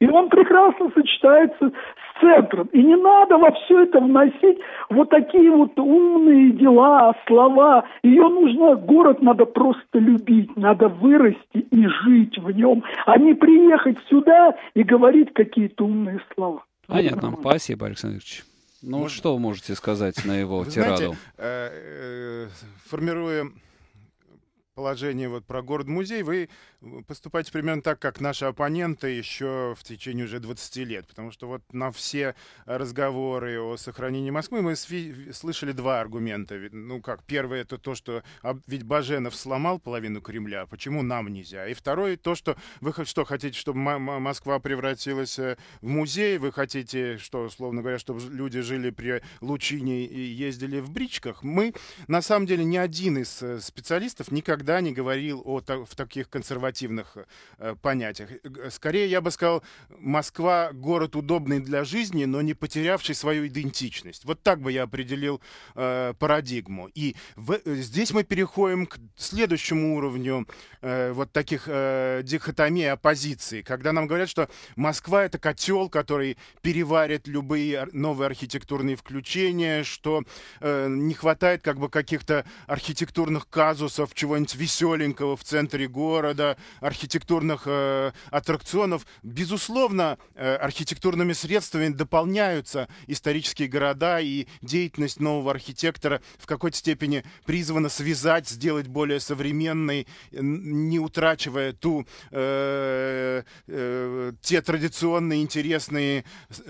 И он прекрасно сочетается центром. И не надо во все это вносить вот такие вот умные дела, слова. Ее нужно, город надо просто любить, надо вырасти и жить в нем, а не приехать сюда и говорить какие-то умные слова. Понятно. Вот Спасибо, Александр Ильич. Ну, Можно? Ну, что вы можете сказать на его тираду? Знаете, э, э, формируя положение вот про город-музей, вы поступать примерно так, как наши оппоненты еще в течение уже 20 лет. Потому что вот на все разговоры о сохранении Москвы мы слышали два аргумента. Ну как, первое это то, что а, ведь Баженов сломал половину Кремля, а почему нам нельзя? И второе то, что вы что хотите, чтобы Москва превратилась э, в музей, вы хотите, что, условно говоря, чтобы люди жили при Лучине и ездили в бричках. Мы, на самом деле, ни один из э, специалистов никогда не говорил о, в таких консервативных негативных э, э, понятиях. Э, скорее, я бы сказал, Москва – город удобный для жизни, но не потерявший свою идентичность. Вот так бы я определил э, парадигму. И в, здесь мы переходим к следующему уровню э, вот таких э, дихотомий оппозиции, когда нам говорят, что Москва – это котел, который переварит любые новые архитектурные включения, что э, не хватает как бы каких-то архитектурных казусов, чего-нибудь веселенького в центре города, архитектурных э, аттракционов. Безусловно, э, архитектурными средствами дополняются исторические города, и деятельность нового архитектора в какой-то степени призвана связать, сделать более современной, не утрачивая ту, э, э, те традиционные, интересные,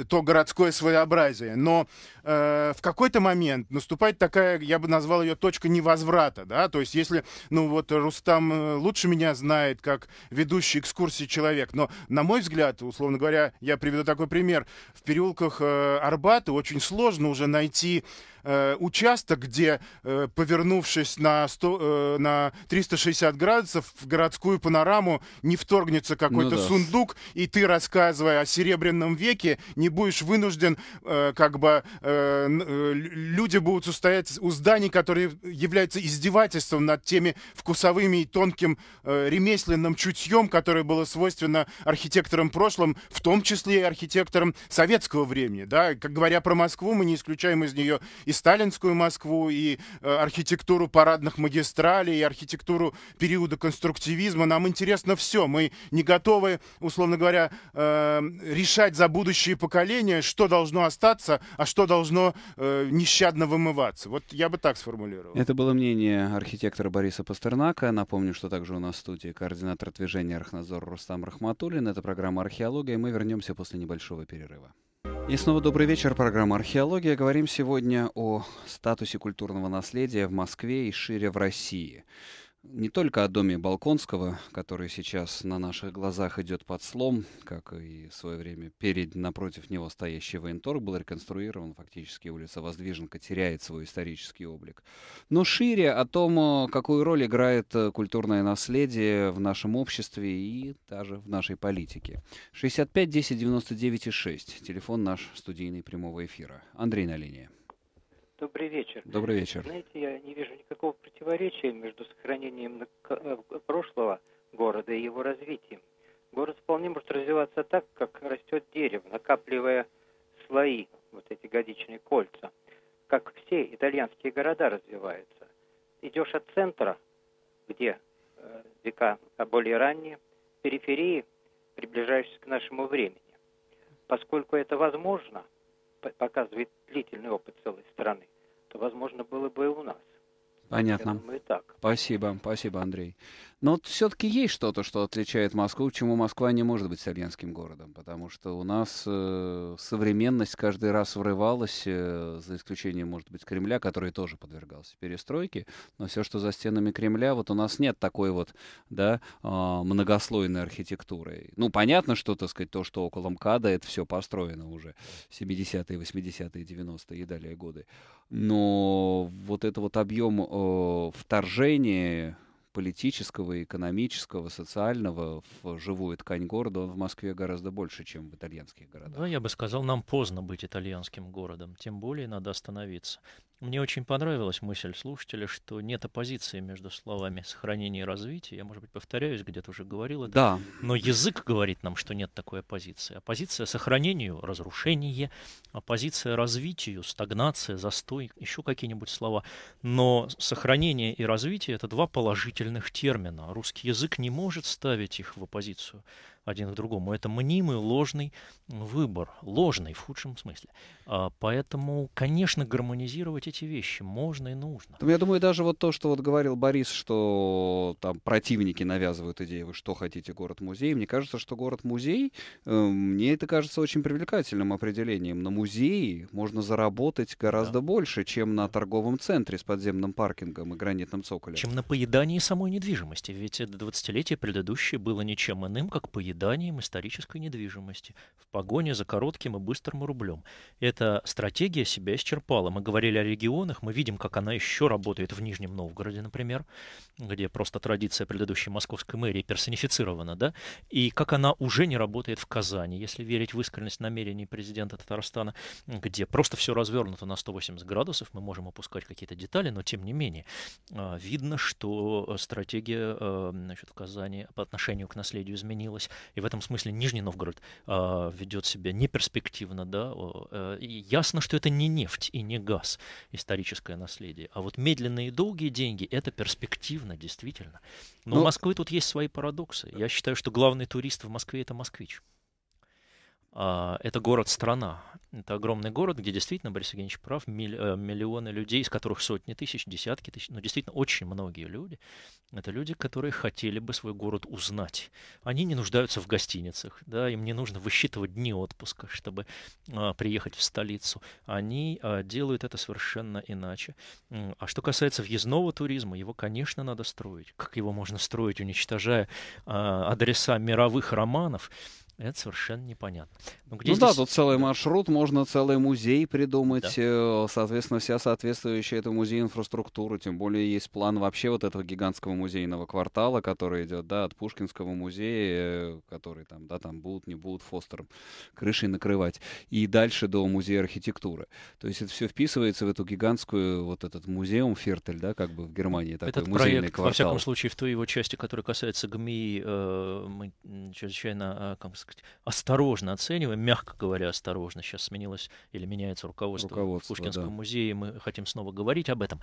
то городское своеобразие. Но э, в какой-то момент наступает такая, я бы назвал ее точка невозврата, да, то есть если, ну вот Рустам э, лучше меня знает, как ведущий экскурсии человек. Но, на мой взгляд, условно говоря, я приведу такой пример. В переулках э, Арбата очень сложно уже найти э, участок, где, э, повернувшись на, 100, э, на 360 градусов в городскую панораму, не вторгнется какой-то ну, да. сундук, и ты, рассказывая о Серебряном веке, не будешь вынужден, э, как бы, э, э люди будут устоять у зданий, которые являются издевательством над теми вкусовыми и тонким э, ремесленным чутьем, которое было свойственно архитекторам прошлым, в том числе и архитекторам советского времени. Да? Как говоря про Москву, мы не исключаем из нее и сталинскую Москву, и э, архитектуру парадных магистралей, и архитектуру периода конструктивизма. Нам интересно все. Мы не готовы, условно говоря, э, решать за будущие поколения, что должно остаться, а что должно э, нещадно вымываться. Вот я бы так сформулировал. Это было мнение архитектора Бориса Пастернака. Напомню, что также у нас в студии координатор движения «Архнадзор» Рустам Рахматуллин. Это программа «Археология». Мы вернемся после небольшого перерыва. И снова добрый вечер. Программа «Археология». Говорим сегодня о статусе культурного наследия в Москве и шире в России не только о доме Балконского, который сейчас на наших глазах идет под слом, как и в свое время перед напротив него стоящий военторг был реконструирован, фактически улица Воздвиженка теряет свой исторический облик. Но шире о том, э, какую роль играет э, культурное наследие в нашем обществе и даже в нашей политике. 65 10 99 6, телефон наш студийный прямого эфира. Андрей на линии. Добрый вечер. Добрый вечер. Знаете, я не вижу никакого противоречия между сохранением э, прошлого города и его развитием. Город вполне может развиваться так, как растет дерево, накапливая слои, вот эти годичные кольца, как все итальянские города развиваются. Идешь от центра, где э, века а более ранние, периферии, приближаешься к нашему времени. Поскольку это возможно, показывает длительный опыт целой страны, возможно было бы и у нас. Понятно. Мы так. Спасибо, спасибо, Андрей. Но вот все-таки есть что-то, что отличает Москву, чему Москва не может быть итальянским городом, потому что у нас э, современность каждый раз врывалась, э, за исключением, может быть, Кремля, который тоже подвергался перестройке, но все, что за стенами Кремля, вот у нас нет такой вот, да, э, многослойной архитектуры. Ну, понятно, что, так сказать, то, что около МКАДа, это все построено уже 70-е, 80-е, 90-е и далее годы. Но вот это вот объем э, вторжения политического, экономического, социального в живую ткань города, он в Москве гораздо больше, чем в итальянских городах. Да, я бы сказал, нам поздно быть итальянским городом, тем более надо остановиться. Мне очень понравилась мысль слушателя, что нет оппозиции между словами сохранение и развитие. Я, может быть, повторяюсь, где-то уже говорил это. Да. Но язык говорит нам, что нет такой оппозиции. Оппозиция сохранению – разрушение, оппозиция развитию – стагнация, застой, еще какие-нибудь слова. Но сохранение и развитие – это два положительных термина. Русский язык не может ставить их в оппозицию один к другому. Это мнимый ложный выбор, ложный в худшем смысле. А, поэтому, конечно, гармонизировать эти вещи можно и нужно. Я думаю, даже вот то, что вот говорил Борис, что там противники навязывают идею, вы что хотите, город-музей. Мне кажется, что город-музей, э, мне это кажется очень привлекательным определением. На музее можно заработать гораздо да. больше, чем на торговом центре с подземным паркингом и гранитным цоколем. Чем на поедании самой недвижимости. Ведь 20-летие предыдущее было ничем иным, как поедание поеданием исторической недвижимости в погоне за коротким и быстрым рублем. Эта стратегия себя исчерпала. Мы говорили о регионах, мы видим, как она еще работает в Нижнем Новгороде, например, где просто традиция предыдущей московской мэрии персонифицирована, да, и как она уже не работает в Казани, если верить в искренность намерений президента Татарстана, где просто все развернуто на 180 градусов, мы можем опускать какие-то детали, но тем не менее а, видно, что стратегия э, значит, в Казани по отношению к наследию изменилась. И в этом смысле Нижний Новгород э, а, ведет себя неперспективно. Да? Э, ясно, что это не нефть и не газ, историческое наследие. А вот медленные и долгие деньги – это перспективно, действительно. Но, Но у ну, Москвы тут есть свои парадоксы. Я считаю, что главный турист в Москве – это москвич. А, это город-страна. Это огромный город, где действительно, Борис Евгеньевич прав, э, миллионы людей, из которых сотни тысяч, десятки тысяч, но ну, действительно очень многие люди. Это люди, которые хотели бы свой город узнать. Они не нуждаются в гостиницах, да, им не нужно высчитывать дни отпуска, чтобы а, приехать в столицу. Они а, делают это совершенно иначе. А что касается въездного туризма, его, конечно, надо строить. Как его можно строить, уничтожая а, адреса мировых романов? Это совершенно непонятно. Но ну, где ну здесь... да, тут целый маршрут, можно целый музей придумать, да. Э, соответственно, вся соответствующая этому музею инфраструктура, тем более есть план вообще вот этого гигантского музейного квартала, который идет, да, от Пушкинского музея, э, который там, да, там будут, не будут Фостером крышей накрывать, и дальше до музея архитектуры. То есть это все вписывается в эту гигантскую, вот этот музеум Фертель, да, как бы в Германии такой этот музейный проект, квартал. во всяком случае, в той его части, которая касается ГМИ, э, мы чрезвычайно, э, как сказать, осторожно оцениваем, мягко говоря, осторожно. Сейчас сменилось или меняется руководство, руководство в да. музее, мы хотим снова говорить об этом.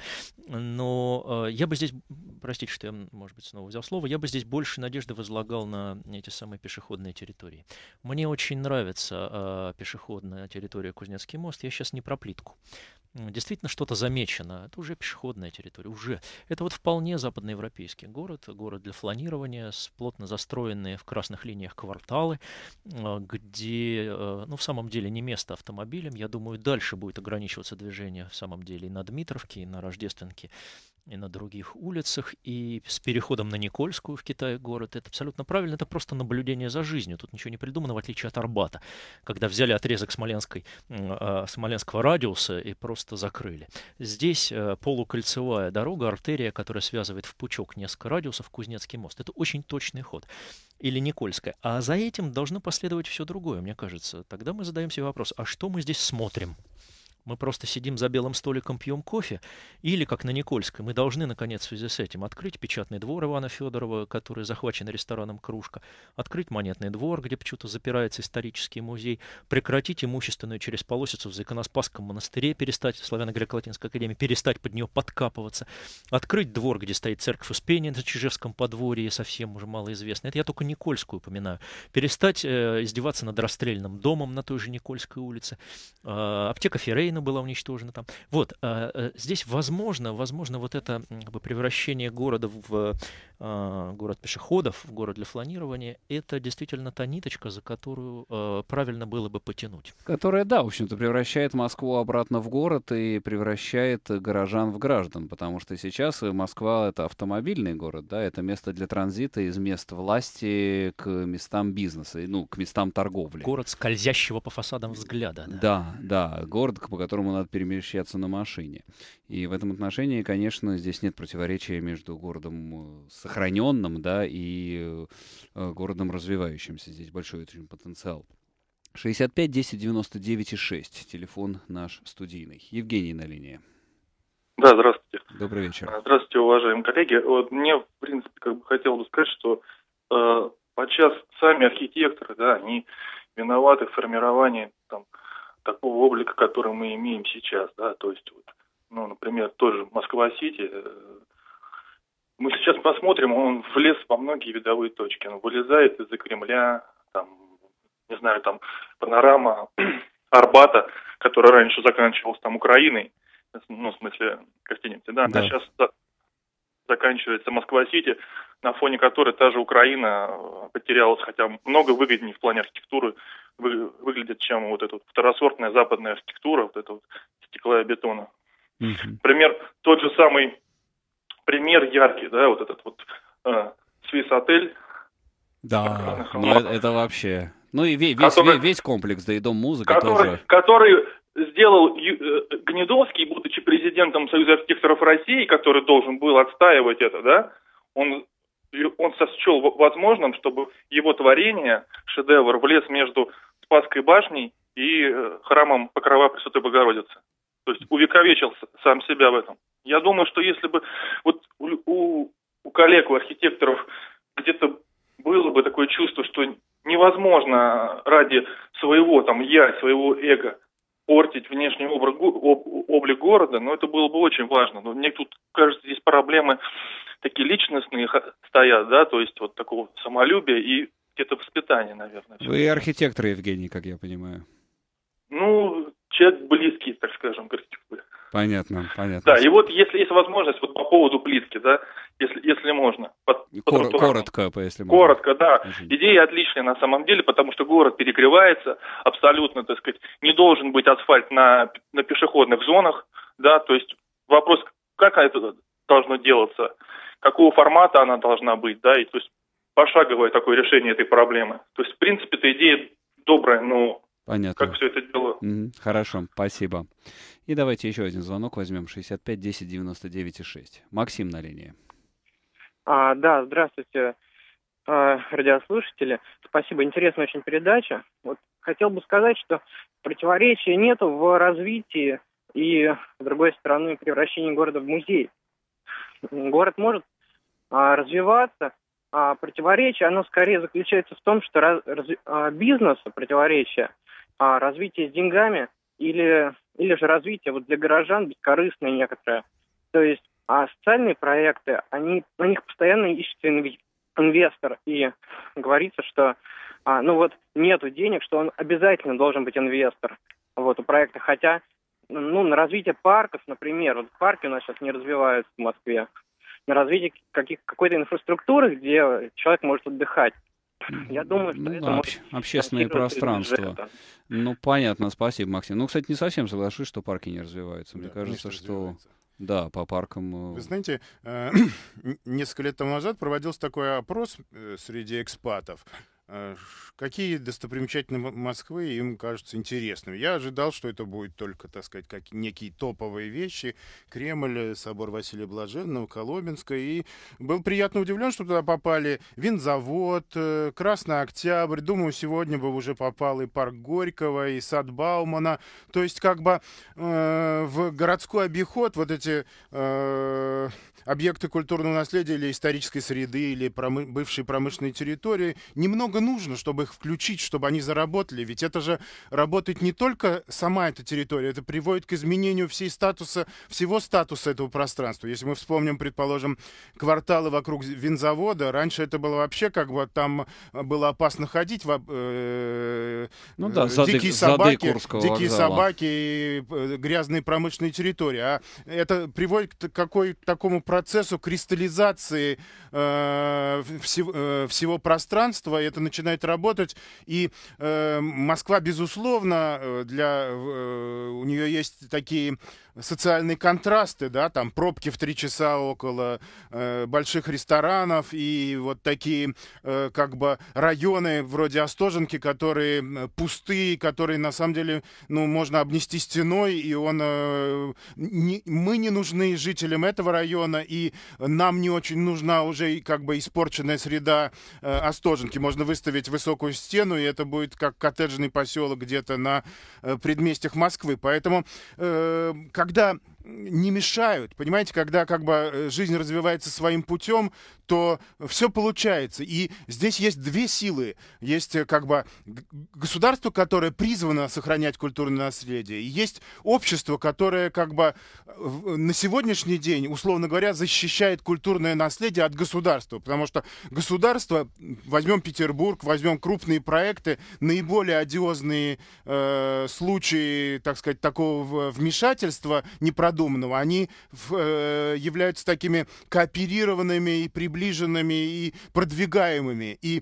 Но э, я бы здесь, простите, что я, может быть, снова взял слово, я бы здесь больше надежды возлагал на эти самые пешеходные территории. Мне очень нравится э, пешеходная территория Кузнецкий мост. Я сейчас не про плитку действительно что-то замечено, это уже пешеходная территория, уже. Это вот вполне западноевропейский город, город для фланирования, с плотно застроенные в красных линиях кварталы, а, где, э, ну, в самом деле не место автомобилям, я думаю, дальше будет ограничиваться движение, в самом деле, и на Дмитровке, и на Рождественке, и на других улицах, и с переходом на Никольскую в Китае город. Это абсолютно правильно, это просто наблюдение за жизнью. Тут ничего не придумано, в отличие от Арбата, когда взяли отрезок Смоленской, а, Смоленского радиуса и просто закрыли. Здесь э, полукольцевая дорога, артерия, которая связывает в пучок несколько радиусов, Кузнецкий мост. Это очень точный ход. Или Никольская. А за этим должно последовать все другое, мне кажется. Тогда мы задаем себе вопрос, а что мы здесь смотрим? Мы просто сидим за белым столиком, пьем кофе. Или, как на Никольской, мы должны, наконец, в связи с этим открыть печатный двор Ивана Федорова, который захвачен рестораном «Кружка», открыть монетный двор, где почему-то запирается исторический музей, прекратить имущественную через полосицу в Законоспасском монастыре, перестать, в Славяно-Греко-Латинской академии, перестать под нее подкапываться, открыть двор, где стоит церковь Успения на Чижевском подворье, совсем уже малоизвестно. Это я только Никольскую упоминаю. Перестать э, издеваться над расстрельным домом на той же Никольской улице. Э, аптека Феррей Украина была уничтожена там. Вот, э, э, здесь возможно, возможно вот это как бы, превращение города в э, а, город пешеходов, в город для фланирования, это действительно та ниточка, за которую правильно было бы потянуть. Которая, да, в общем-то, превращает Москву обратно в город и превращает горожан в граждан, потому что сейчас Москва — это автомобильный город, да, это место для транзита из мест власти к местам бизнеса, ну, к местам торговли. Город скользящего по фасадам взгляда. Да, да, да город, которому надо перемещаться на машине. И в этом отношении, конечно, здесь нет противоречия между городом э, сохраненным, да, и э, городом развивающимся. Здесь большой очень потенциал. 65 10 99 и 6. Телефон наш студийный. Евгений на линии. Да, здравствуйте. Добрый вечер. А, здравствуйте, уважаемые коллеги. Вот мне, в принципе, как бы хотел бы сказать, что э, подчас сами архитекторы, да, они виноваты в формировании там, такого облика, который мы имеем сейчас, да, то есть, вот, ну, например, тоже Москва-Сити, э, мы сейчас посмотрим, он влез во многие видовые точки, он вылезает из-за Кремля, там, не знаю, там, панорама Арбата, которая раньше заканчивалась там Украиной, ну, в смысле, гостиницы, да, да. а сейчас заканчивается Москва-Сити, на фоне которой та же Украина э, потерялась, хотя много выгоднее в плане архитектуры, вы, выглядит, чем вот эта вот второсортная западная архитектура, вот это вот стекла и бетона. Угу. Пример, тот же самый пример яркий, да, вот этот вот э, Свис-отель. Да, но ну, это, вообще... Ну и весь, который, весь, комплекс, да и дом музыка который, тоже. Который сделал э, Гнедовский, будучи президентом Союза архитекторов России, который должен был отстаивать это, да, он, он сочел возможным, чтобы его творение, шедевр, влез между Спасской башней и э, храмом Покрова Пресвятой Богородицы. То есть увековечил сам себя в этом. Я думаю, что если бы вот у, у коллег, у архитекторов где-то было бы такое чувство, что невозможно ради своего там я, своего эго портить внешний облик, облик города, но это было бы очень важно. Но мне тут кажется, здесь проблемы такие личностные стоят, да, то есть вот такого самолюбия и это воспитание, наверное. Вы архитектор, Евгений, как я понимаю. Ну, человек близкий, так скажем, к архитектуре. Понятно, понятно. Да, и вот если есть возможность, вот по поводу плитки, да, если, если можно. Под, Кор- под коротко, если можно. Коротко, да. Очень. Идея отличная на самом деле, потому что город перекрывается абсолютно, так сказать, не должен быть асфальт на, на пешеходных зонах, да, то есть вопрос, как это должно делаться, какого формата она должна быть, да, и то есть пошаговое такое решение этой проблемы. То есть, в принципе эта идея добрая, но Понятно. как все это дело. Mm-hmm. Хорошо, спасибо. И давайте еще один звонок возьмем, 65 10 99 6. Максим на линии. А, да, здравствуйте, а, радиослушатели. Спасибо, интересная очень передача. Вот хотел бы сказать, что противоречия нету в развитии и, с другой стороны, превращении города в музей. Город может а, развиваться, а, противоречие, оно скорее заключается в том, что раз, раз, а, бизнеса противоречие, а, развитие с деньгами или, или же развитие вот для горожан бескорыстное некоторое. То есть а социальные проекты, они, на них постоянно ищет инвестор. И говорится, что а, ну вот нету денег, что он обязательно должен быть инвестор вот, у проекта. Хотя ну, на развитие парков, например, вот парки у нас сейчас не развиваются в Москве, на развитие каких, какой-то инфраструктуры, где человек может отдыхать. Я думаю, что ну, это об, общественное пространство. Ну, понятно, спасибо, Максим. Ну, кстати, не совсем соглашусь, что парки не развиваются. Мне да, кажется, что да, по паркам. Э, Вы знаете, э, несколько лет тому назад проводился такой опрос э, среди экспатов. Э, какие достопримечательности Москвы им кажутся интересными? Я ожидал, что это будет только, так сказать, как некие топовые вещи. Кремль, собор Василия Блаженного, Коломенская. И был приятно удивлен, что туда попали винзавод, э, Красный Октябрь. Думаю, сегодня бы уже попал и парк Горького, и сад Баумана. То есть как бы э, в городской обиход вот эти э, объекты культурного наследия или исторической среды, или промы бывшие промышленные территории немного нужно, чтобы их включить, чтобы они заработали? Ведь это же работает не только сама эта территория, это приводит к изменению всей статуса, всего статуса этого пространства. Если мы вспомним, предположим, кварталы вокруг винзавода, раньше это было вообще как бы там э, было опасно ходить, в, э, ну э, да, зады, дикие собаки, дикие собаки и грязные промышленные территории. А это приводит к какой такому процессу кристаллизации э, всего, э, всего пространства, и это начинает работать. И э, Москва, безусловно, э, для э, у нее есть такие социальные контрасты, да, там пробки в три часа около э, больших ресторанов и вот такие э, как бы районы вроде Остоженки, которые э, пустые, которые на самом деле, ну, можно обнести стеной, и он... Э, не, мы не нужны жителям этого района, и нам не очень нужна уже как бы испорченная среда э, Остоженки. Можно выставить высокую стену, и это будет как коттеджный поселок где-то на э, предместьях Москвы. Поэтому, э, когда не мешают. Понимаете, когда как бы э, жизнь развивается своим путем, то все получается. И здесь есть две силы. Есть э, как бы государство, которое призвано сохранять культурное наследие, и есть общество, которое как бы на сегодняшний день, условно говоря, защищает культурное наследие от государства. Потому что государство, возьмем Петербург, возьмем крупные проекты, наиболее одиозные э, случаи, так сказать, такого вмешательства, непростого продуманного. Они в, э, являются такими кооперированными и приближенными и продвигаемыми. И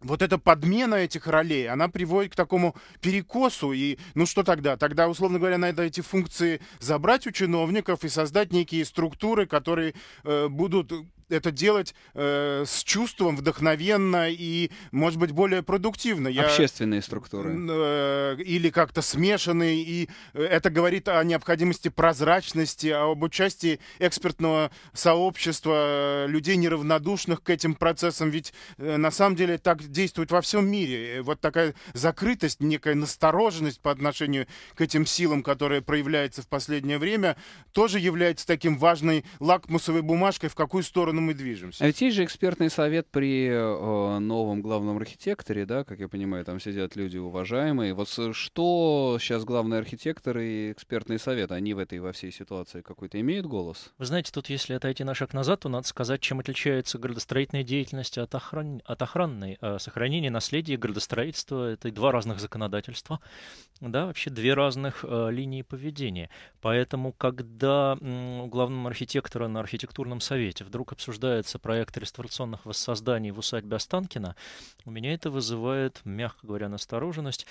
вот эта подмена этих ролей, она приводит к такому перекосу. И ну что тогда? Тогда, условно говоря, надо эти функции забрать у чиновников и создать некие структуры, которые э, будут это делать э, с чувством, вдохновенно и, может быть, более продуктивно. Я, Общественные структуры. Э, или как-то смешанные. И э, это говорит о необходимости прозрачности, об участии экспертного сообщества, э, людей неравнодушных к этим процессам. Ведь э, на самом деле так действует во всем мире. Э, вот такая закрытость, некая настороженность по отношению к этим силам, которые проявляются в последнее время, тоже является таким важной лакмусовой бумажкой, в какую сторону сторону мы движемся. А ведь есть же экспертный совет при э, новом главном архитекторе, да, как я понимаю, там сидят люди уважаемые. Вот что сейчас главный архитектор и экспертный совет, они в этой во всей ситуации какой-то имеют голос? Вы знаете, тут если отойти на шаг назад, то надо сказать, чем отличается градостроительная деятельность от, охран... от охранной. Э, сохранение наследия и градостроительство — это два разных законодательства, да, вообще две разных э, линии поведения. Поэтому, когда м, главному архитектора на архитектурном совете вдруг обсуждается обсуждается проект реставрационных воссозданий в усадьбе Останкина, у меня это вызывает, мягко говоря, настороженность.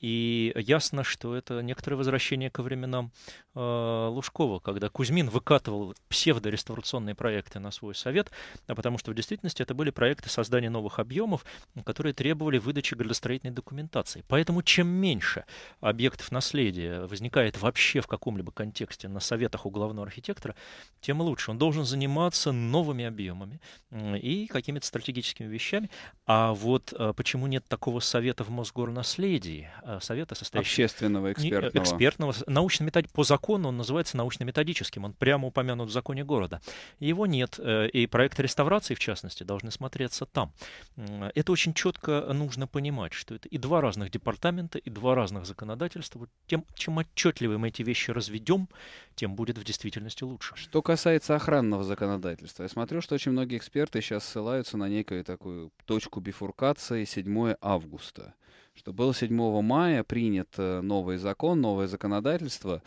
И ясно, что это некоторое возвращение ко временам э, Лужкова, когда Кузьмин выкатывал псевдореставрационные проекты на свой совет, а потому что в действительности это были проекты создания новых объемов, которые требовали выдачи градостроительной документации. Поэтому чем меньше объектов наследия возникает вообще в каком-либо контексте на советах у главного архитектора, тем лучше. Он должен заниматься новыми объемами и какими-то стратегическими вещами. А вот э, почему нет такого совета в Мосгорнаследии, э, совета состоящего... Общественного, э, экспертного. Экспертного. научно метод по закону он называется научно-методическим, он прямо упомянут в законе города. Его нет, и проекты реставрации, в частности, должны смотреться там. Это очень четко нужно понимать, что это и два разных департамента, и два разных законодательства. Тем, чем отчетливее мы эти вещи разведем, тем будет в действительности лучше. Что касается охранного законодательства, я смотрю, что очень многие эксперты сейчас ссылаются на некую такую точку бифуркации 7 августа. Что было 7 мая принят э, новый закон, новое законодательство,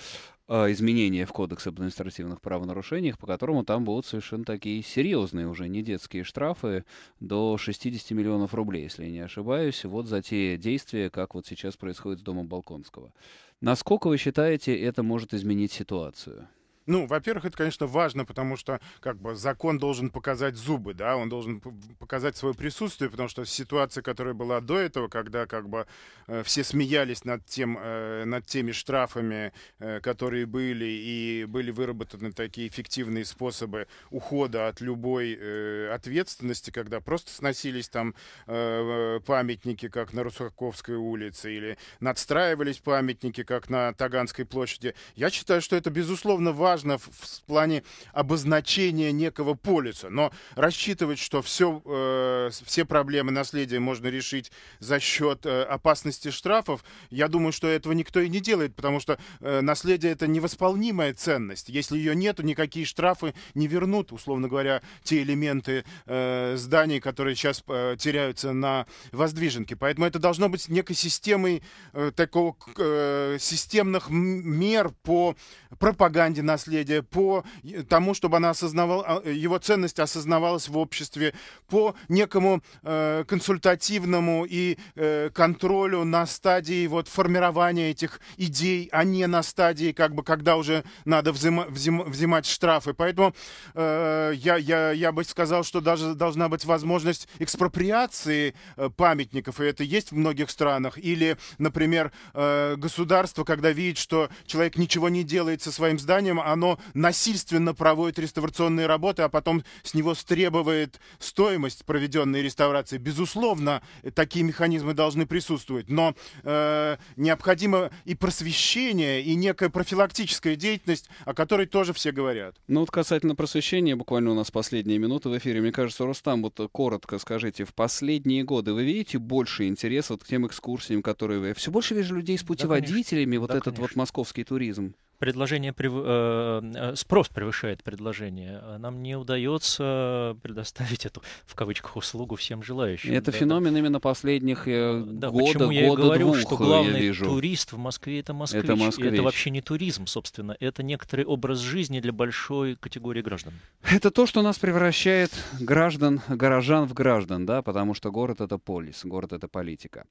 э, изменения в Кодекс об административных правонарушениях, по которому там будут совершенно такие серьезные уже не детские штрафы до 60 миллионов рублей, если я не ошибаюсь, вот за те действия, как вот сейчас происходит с домом Балконского. Насколько вы считаете, это может изменить ситуацию? Ну, во-первых, это, конечно, важно, потому что как бы закон должен показать зубы, да, он должен показать свое присутствие, потому что ситуация, которая была до этого, когда как бы э, все смеялись над тем, э, над теми штрафами, э, которые были и были выработаны такие эффективные способы ухода от любой э, ответственности, когда просто сносились там э, памятники, как на Русаковской улице, или надстраивались памятники, как на Таганской площади. Я считаю, что это безусловно важно важно в, в плане обозначения некого полиса. Но рассчитывать, что все, э, все проблемы наследия можно решить за счет э, опасности штрафов, я думаю, что этого никто и не делает, потому что э, наследие это невосполнимая ценность. Если ее нету, никакие штрафы не вернут, условно говоря, те элементы э, зданий, которые сейчас э, теряются на воздвиженке. Поэтому это должно быть некой системой э, такого э, системных мер по пропаганде наследия наследия, по тому, чтобы она осознавала, а, э, его ценность осознавалась в обществе, по некому э, консультативному и э, контролю на стадии вот формирования этих идей, а не на стадии, как бы, когда уже надо взима, взим, взимать штрафы. Поэтому э, я, я, я бы сказал, что даже должна быть возможность экспроприации э, памятников, и это есть в многих странах. Или, например, э, государство, когда видит, что человек ничего не делает со своим зданием, а оно насильственно проводит реставрационные работы, а потом с него стребывает стоимость проведенной реставрации. Безусловно, такие механизмы должны присутствовать, но э, необходимо и просвещение, и некая профилактическая деятельность, о которой тоже все говорят. Ну вот касательно просвещения, буквально у нас последние минуты в эфире, мне кажется, Рустам, вот коротко скажите, в последние годы вы видите больше интереса вот к тем экскурсиям, которые вы... Все больше вижу людей с путеводителями, да, вот да, этот конечно. вот московский туризм предложение прев... Э, э, спрос превышает предложение. Нам не удается предоставить эту в кавычках услугу всем желающим. Это да, феномен да. именно последних э, да, года, почему я года говорю, двух, что главный вижу. турист в Москве это москвич, это москвич. это вообще не туризм, собственно, это некоторый образ жизни для большой категории граждан. Это то, что нас превращает граждан, горожан в граждан, да, потому что город это полис, город это политика.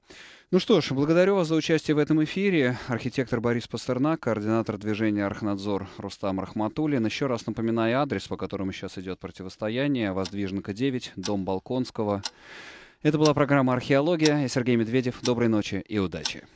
Ну что ж, благодарю вас за участие в этом эфире, архитектор Борис Пастернак, координатор движения движения «Архнадзор» Рустам Рахматуллин. Еще раз напоминаю адрес, по которому сейчас идет противостояние. Воздвиженка 9, дом Балконского. Это была программа «Археология». Я Сергей Медведев. Доброй ночи и удачи.